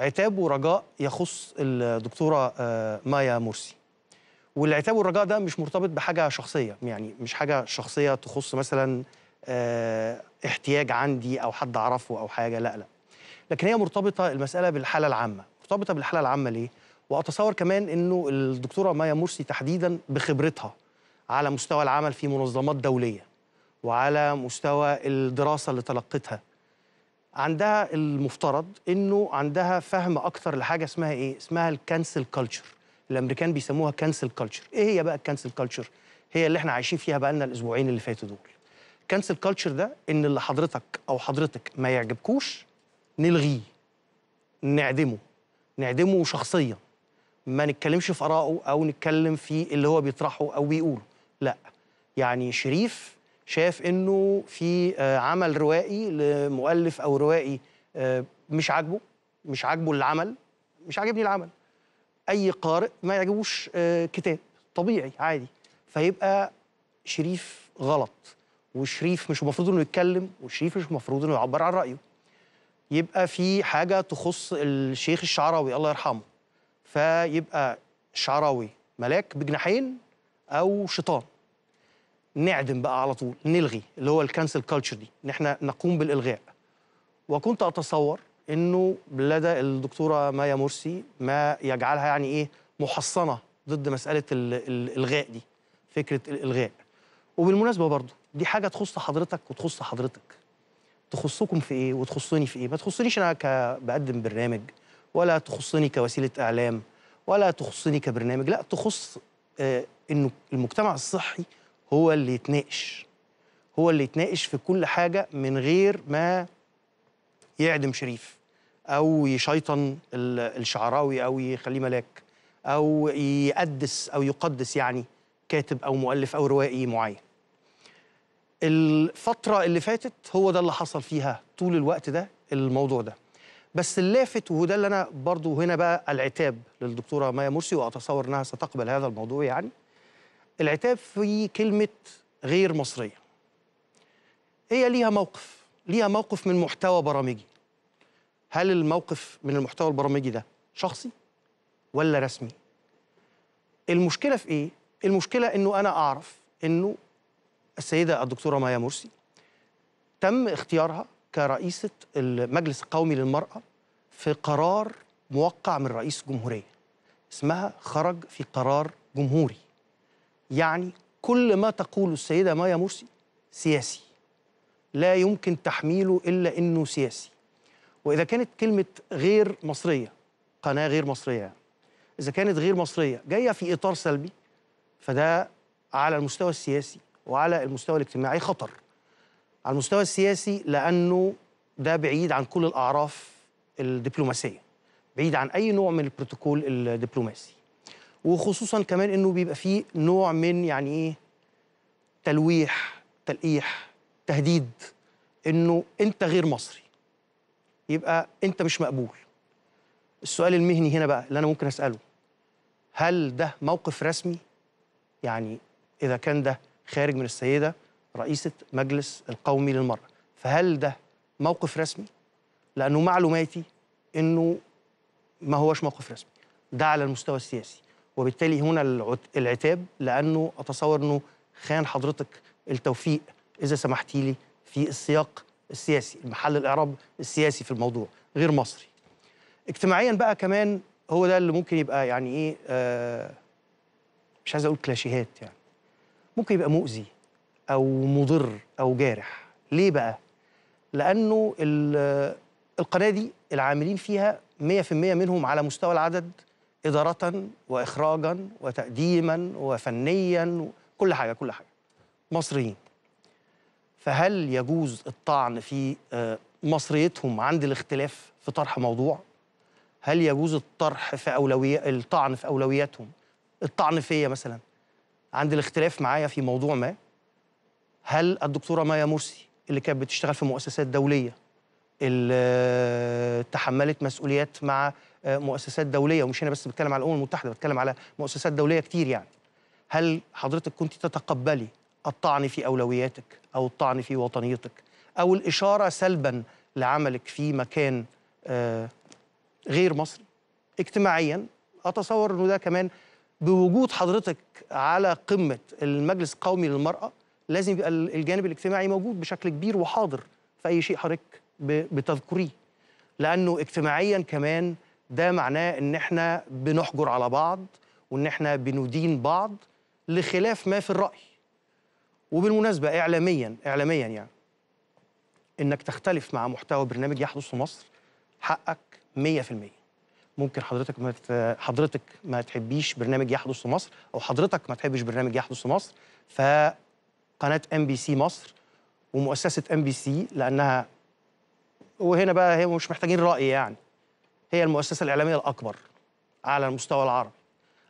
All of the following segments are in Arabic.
عتاب ورجاء يخص الدكتورة آه، مايا مرسي والعتاب والرجاء ده مش مرتبط بحاجة شخصية يعني مش حاجة شخصية تخص مثلا آه، احتياج عندي أو حد أعرفه أو حاجة لا لا لكن هي مرتبطة المسألة بالحالة العامة مرتبطة بالحالة العامة ليه؟ وأتصور كمان أنه الدكتورة مايا مرسي تحديدا بخبرتها على مستوى العمل في منظمات دولية وعلى مستوى الدراسة اللي تلقتها عندها المفترض انه عندها فهم اكتر لحاجه اسمها ايه اسمها الكانسل كلتشر الامريكان بيسموها كانسل كلتشر ايه هي بقى الكانسل كلتشر هي اللي احنا عايشين فيها بقى لنا الاسبوعين اللي فاتوا دول كانسل كلتشر ده ان اللي حضرتك او حضرتك ما يعجبكوش نلغيه نعدمه نعدمه شخصيا ما نتكلمش في ارائه او نتكلم في اللي هو بيطرحه او بيقوله لا يعني شريف شاف انه في آه، عمل روائي لمؤلف او روائي آه، مش عاجبه مش عاجبه العمل مش عاجبني العمل اي قارئ ما يعجبوش آه، كتاب طبيعي عادي فيبقى شريف غلط وشريف مش المفروض انه يتكلم وشريف مش المفروض انه يعبر عن رايه يبقى في حاجه تخص الشيخ الشعراوي الله يرحمه فيبقى الشعراوي ملاك بجناحين او شيطان نعدم بقى على طول نلغي اللي هو الكانسل كلتشر دي ان احنا نقوم بالالغاء وكنت اتصور انه لدى الدكتوره مايا مرسي ما يجعلها يعني ايه محصنه ضد مساله الالغاء دي فكره الالغاء وبالمناسبه برضو دي حاجه تخص حضرتك وتخص حضرتك تخصكم في ايه وتخصني في ايه ما تخصنيش انا كبقدم برنامج ولا تخصني كوسيله اعلام ولا تخصني كبرنامج لا تخص آه انه المجتمع الصحي هو اللي يتناقش هو اللي يتناقش في كل حاجة من غير ما يعدم شريف أو يشيطن الشعراوي أو يخليه ملاك أو يقدس أو يقدس يعني كاتب أو مؤلف أو روائي معين الفترة اللي فاتت هو ده اللي حصل فيها طول الوقت ده الموضوع ده بس اللافت وده اللي أنا برضو هنا بقى العتاب للدكتورة مايا مرسي وأتصور أنها ستقبل هذا الموضوع يعني العتاب في كلمة غير مصرية هي ليها موقف ليها موقف من محتوى برامجي هل الموقف من المحتوى البرامجي ده شخصي ولا رسمي المشكلة في إيه؟ المشكلة إنه أنا أعرف إنه السيدة الدكتورة مايا مرسي تم اختيارها كرئيسة المجلس القومي للمرأة في قرار موقع من رئيس جمهورية اسمها خرج في قرار جمهوري يعني كل ما تقوله السيدة مايا مرسي سياسي لا يمكن تحميله إلا أنه سياسي وإذا كانت كلمة غير مصرية قناة غير مصرية إذا كانت غير مصرية جاية في إطار سلبي فده على المستوى السياسي وعلى المستوى الاجتماعي خطر على المستوى السياسي لأنه ده بعيد عن كل الأعراف الدبلوماسية بعيد عن أي نوع من البروتوكول الدبلوماسي وخصوصا كمان انه بيبقى فيه نوع من يعني ايه تلويح تلقيح تهديد انه انت غير مصري يبقى انت مش مقبول السؤال المهني هنا بقى اللي انا ممكن اساله هل ده موقف رسمي يعني اذا كان ده خارج من السيده رئيسه مجلس القومي للمراه فهل ده موقف رسمي لانه معلوماتي انه ما هوش موقف رسمي ده على المستوى السياسي وبالتالي هنا العتاب لانه اتصور انه خان حضرتك التوفيق اذا سمحتي لي في السياق السياسي محل الاعراب السياسي في الموضوع غير مصري اجتماعيا بقى كمان هو ده اللي ممكن يبقى يعني ايه آه مش عايز اقول كلاشيهات يعني ممكن يبقى مؤذي او مضر او جارح ليه بقى لانه القناه دي العاملين فيها 100% منهم على مستوى العدد إدارة وإخراجا وتقديما وفنيا كل حاجة كل حاجة مصريين فهل يجوز الطعن في آه، مصريتهم عند الاختلاف في طرح موضوع هل يجوز الطرح في أولوي... الطعن في أولوياتهم الطعن فيا مثلا عند الاختلاف معايا في موضوع ما هل الدكتورة مايا مرسي اللي كانت بتشتغل في مؤسسات دولية اللي آه، تحملت مسؤوليات مع آه، مؤسسات دوليه ومش هنا بس بتكلم على الامم المتحده بتكلم على مؤسسات دوليه كتير يعني هل حضرتك كنت تتقبلي الطعن في اولوياتك او الطعن في وطنيتك او الاشاره سلبا لعملك في مكان آه، غير مصري اجتماعيا اتصور انه ده كمان بوجود حضرتك على قمه المجلس القومي للمراه لازم يبقى الجانب الاجتماعي موجود بشكل كبير وحاضر في اي شيء حضرتك بتذكريه لانه اجتماعيا كمان ده معناه ان احنا بنحجر على بعض وان احنا بندين بعض لخلاف ما في الراي وبالمناسبه اعلاميا اعلاميا يعني انك تختلف مع محتوى برنامج يحدث في مصر حقك 100% ممكن حضرتك ما حضرتك ما تحبيش برنامج يحدث في مصر او حضرتك ما تحبش برنامج يحدث في مصر فقناه ام بي سي مصر ومؤسسه ام بي سي لانها وهنا بقى هي مش محتاجين راي يعني هي المؤسسه الاعلاميه الاكبر على المستوى العربي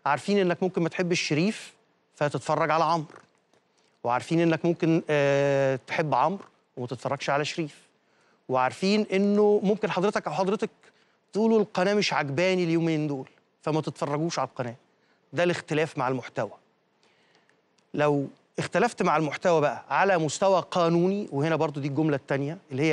عارفين انك ممكن ما تحبش شريف فتتفرج على عمرو وعارفين انك ممكن أه تحب عمرو وما تتفرجش على شريف وعارفين انه ممكن حضرتك او حضرتك تقولوا القناه مش عجباني اليومين دول فما تتفرجوش على القناه ده الاختلاف مع المحتوى لو اختلفت مع المحتوى بقى على مستوى قانوني وهنا برضو دي الجمله الثانيه اللي هي